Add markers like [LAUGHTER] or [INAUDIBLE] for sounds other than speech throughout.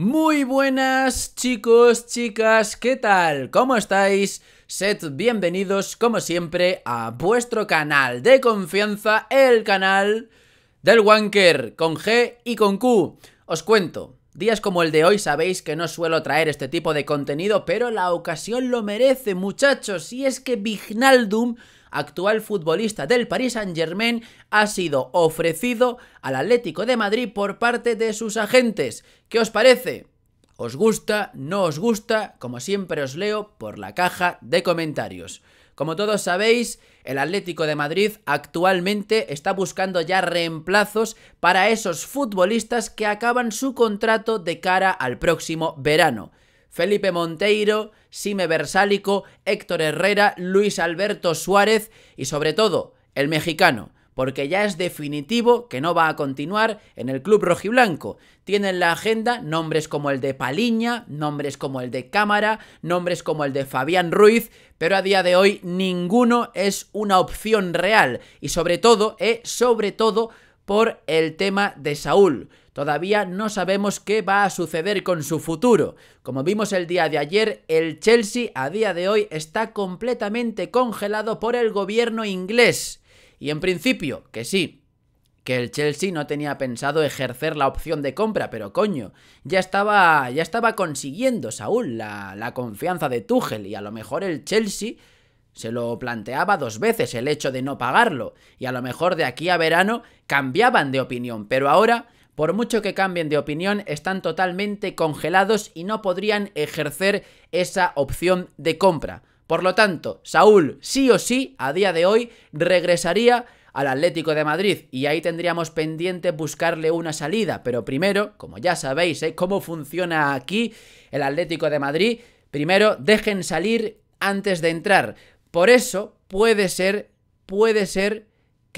Muy buenas chicos, chicas, ¿qué tal? ¿Cómo estáis? Sed bienvenidos como siempre a vuestro canal de confianza, el canal del Wanker, con G y con Q. Os cuento, días como el de hoy sabéis que no suelo traer este tipo de contenido, pero la ocasión lo merece muchachos, y es que Vignaldum actual futbolista del Paris Saint-Germain, ha sido ofrecido al Atlético de Madrid por parte de sus agentes. ¿Qué os parece? ¿Os gusta? ¿No os gusta? Como siempre os leo por la caja de comentarios. Como todos sabéis, el Atlético de Madrid actualmente está buscando ya reemplazos para esos futbolistas que acaban su contrato de cara al próximo verano. Felipe Monteiro, Sime Bersálico, Héctor Herrera, Luis Alberto Suárez y sobre todo el mexicano, porque ya es definitivo que no va a continuar en el club rojiblanco. Tienen la agenda nombres como el de Paliña, nombres como el de Cámara, nombres como el de Fabián Ruiz, pero a día de hoy ninguno es una opción real y sobre todo, eh, sobre todo por el tema de Saúl. Todavía no sabemos qué va a suceder con su futuro. Como vimos el día de ayer, el Chelsea a día de hoy está completamente congelado por el gobierno inglés. Y en principio, que sí, que el Chelsea no tenía pensado ejercer la opción de compra, pero coño, ya estaba, ya estaba consiguiendo Saúl la, la confianza de Tuchel y a lo mejor el Chelsea se lo planteaba dos veces el hecho de no pagarlo, y a lo mejor de aquí a verano cambiaban de opinión, pero ahora, por mucho que cambien de opinión, están totalmente congelados y no podrían ejercer esa opción de compra. Por lo tanto, Saúl sí o sí, a día de hoy, regresaría al Atlético de Madrid y ahí tendríamos pendiente buscarle una salida. Pero primero, como ya sabéis, ¿eh? cómo funciona aquí el Atlético de Madrid, primero dejen salir antes de entrar. Por eso puede ser, puede ser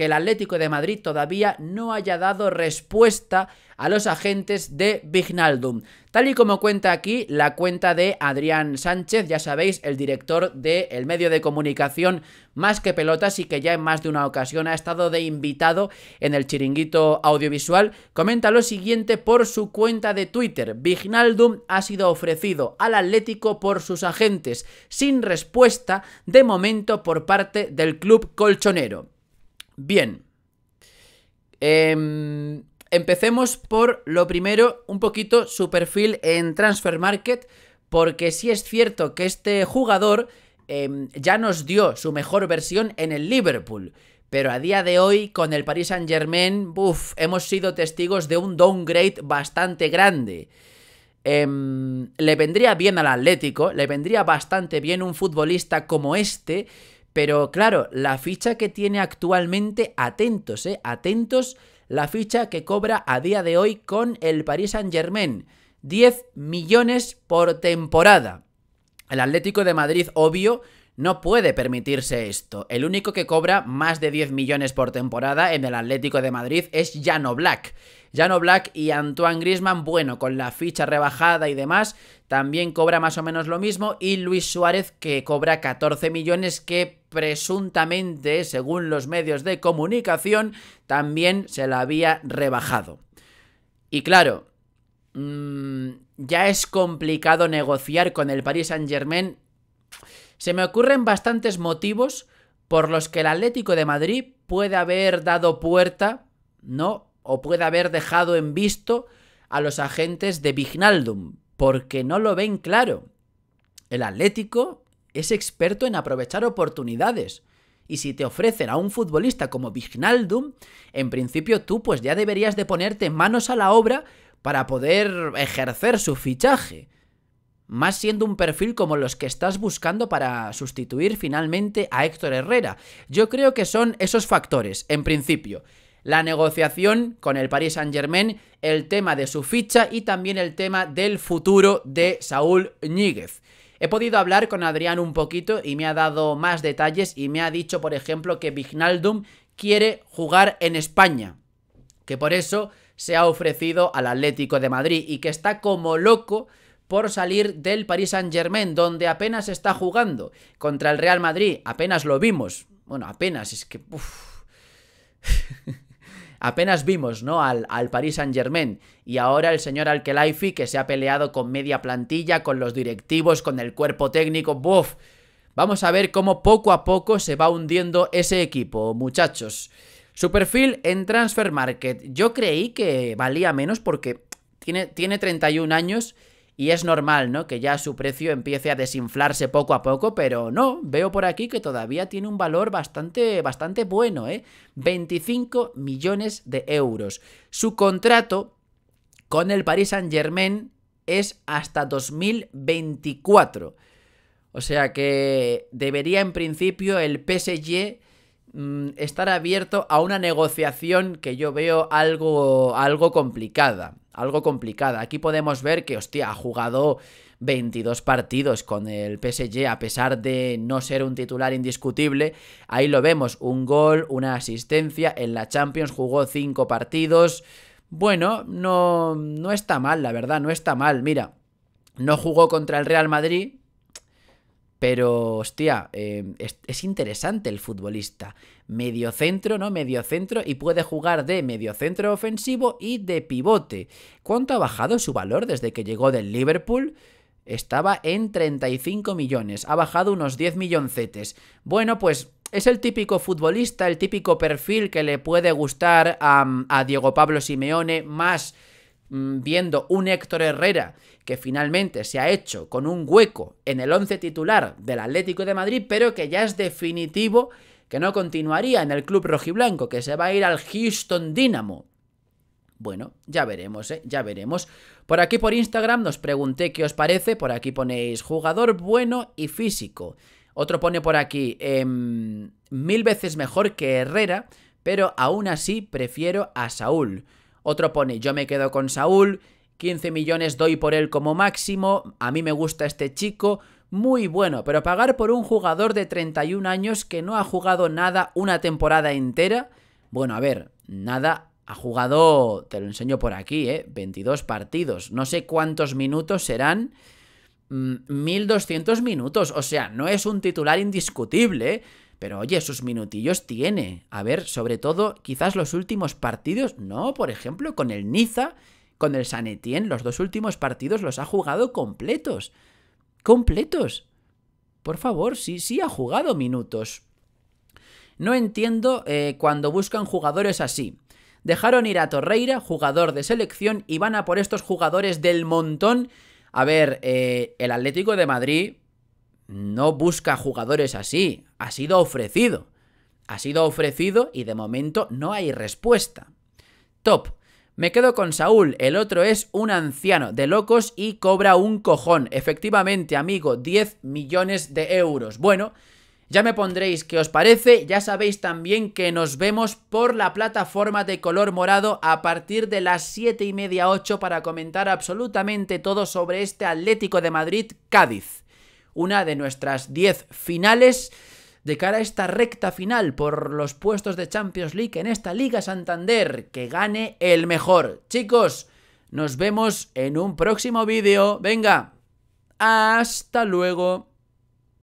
que el Atlético de Madrid todavía no haya dado respuesta a los agentes de Vignaldum. Tal y como cuenta aquí la cuenta de Adrián Sánchez, ya sabéis, el director del el medio de comunicación Más que Pelotas y que ya en más de una ocasión ha estado de invitado en el chiringuito audiovisual, comenta lo siguiente por su cuenta de Twitter. Vignaldum ha sido ofrecido al Atlético por sus agentes, sin respuesta de momento por parte del club colchonero. Bien. Em, empecemos por lo primero, un poquito su perfil en Transfer Market, porque sí es cierto que este jugador em, ya nos dio su mejor versión en el Liverpool. Pero a día de hoy, con el Paris Saint Germain, hemos sido testigos de un downgrade bastante grande. Em, le vendría bien al Atlético, le vendría bastante bien un futbolista como este, pero claro, la ficha que tiene actualmente, atentos, eh, atentos, la ficha que cobra a día de hoy con el Paris Saint Germain. 10 millones por temporada. El Atlético de Madrid, obvio, no puede permitirse esto. El único que cobra más de 10 millones por temporada en el Atlético de Madrid es Jano Black. Jano Black y Antoine Grisman, bueno, con la ficha rebajada y demás, también cobra más o menos lo mismo. Y Luis Suárez, que cobra 14 millones, que presuntamente, según los medios de comunicación, también se la había rebajado. Y claro, mm, ya es complicado negociar con el Paris Saint Germain se me ocurren bastantes motivos por los que el Atlético de Madrid puede haber dado puerta, ¿no? O puede haber dejado en visto a los agentes de Vignaldum, porque no lo ven claro. El Atlético es experto en aprovechar oportunidades. Y si te ofrecen a un futbolista como Vignaldum, en principio tú pues ya deberías de ponerte manos a la obra para poder ejercer su fichaje más siendo un perfil como los que estás buscando para sustituir finalmente a Héctor Herrera. Yo creo que son esos factores, en principio. La negociación con el Paris Saint Germain, el tema de su ficha y también el tema del futuro de Saúl Ñíguez. He podido hablar con Adrián un poquito y me ha dado más detalles y me ha dicho, por ejemplo, que Vignaldum quiere jugar en España, que por eso se ha ofrecido al Atlético de Madrid y que está como loco por salir del Paris Saint-Germain, donde apenas está jugando contra el Real Madrid. Apenas lo vimos. Bueno, apenas, es que... [LAUGHS] apenas vimos, ¿no? Al, Paris Saint-Germain. Y ahora el señor Alkelaifi, que se ha peleado con media plantilla, con los directivos, con el cuerpo técnico. ¡Buf! Vamos a ver cómo poco a poco se va hundiendo ese equipo, muchachos. Su perfil en Transfer Market. Yo creí que valía menos porque tiene, tiene 31 años y es normal, ¿no? Que ya su precio empiece a desinflarse poco a poco, pero no, veo por aquí que todavía tiene un valor bastante, bastante bueno, ¿eh? 25 millones de euros. Su contrato con el Paris Saint Germain es hasta 2024. O sea que debería en principio el PSG Mm, estar abierto a una negociación que yo veo algo, algo complicada. Algo complicada. Aquí podemos ver que, hostia, ha jugado 22 partidos con el PSG, a pesar de no ser un titular indiscutible. Ahí lo vemos, un gol, una asistencia. En la Champions jugó 5 partidos. Bueno, no, no está mal, la verdad, no está mal. Mira, no jugó contra el Real Madrid, pero, hostia, em, es, interesante el futbolista. centro, ¿no? centro y puede jugar de mediocentro ofensivo y de pivote. ¿Cuánto ha bajado su valor desde que llegó del Liverpool? Estaba en 35 millones, ha bajado unos 10 milloncetes. Bueno, pues es el típico futbolista, el típico perfil que le puede gustar a Diego Pablo Simeone más Mm, viendo un Héctor Herrera que finalmente se ha hecho con un hueco en el once titular del Atlético de Madrid, pero que ya es definitivo que no continuaría en el club rojiblanco, que se va a ir al Houston Dynamo. Bueno, ya veremos, ¿eh? ya veremos. Por aquí por Instagram nos pregunté qué os parece, por aquí ponéis jugador bueno y físico. Otro pone por aquí em, mil veces mejor que Herrera, pero aún así prefiero a Saúl. Otro pone, yo me quedo con Saúl, 15 millones doy por él como máximo, a mí me gusta este chico, muy bueno, pero pagar por un jugador de 31 años que no ha jugado nada una temporada entera, bueno, a ver, nada ha jugado, te lo enseño por aquí, ¿eh? 22 partidos, no sé cuántos minutos serán, 1200 mm, minutos, o sea, no es un titular indiscutible, eh. Pero oye, sus minutillos tiene. A ver, sobre todo, quizás los últimos partidos, no, por ejemplo, con el Niza, con el Sanetien, los dos últimos partidos los ha jugado completos. Completos. Por favor, sí, sí ha jugado minutos. No entiendo eh, cuando buscan jugadores así. Dejaron ir a Torreira, jugador de selección, y van a por estos jugadores del montón. A ver, eh, el Atlético de Madrid no busca jugadores así. Ha sido ofrecido. Ha sido ofrecido y de momento no hay respuesta. Top. Me quedo con Saúl, el otro es un anciano de locos y cobra un cojón. Efectivamente, amigo, 10 millones de euros. Bueno, ya me pondréis qué os parece, ya sabéis también que nos vemos por la plataforma de color morado a partir de las 7 y media 8 para comentar absolutamente todo sobre este Atlético de Madrid Cádiz una de nuestras 10 finales de cara a esta recta final por los puestos de Champions League en esta Liga Santander. Que gane el mejor. Chicos, nos vemos en un próximo vídeo. Venga, hasta luego.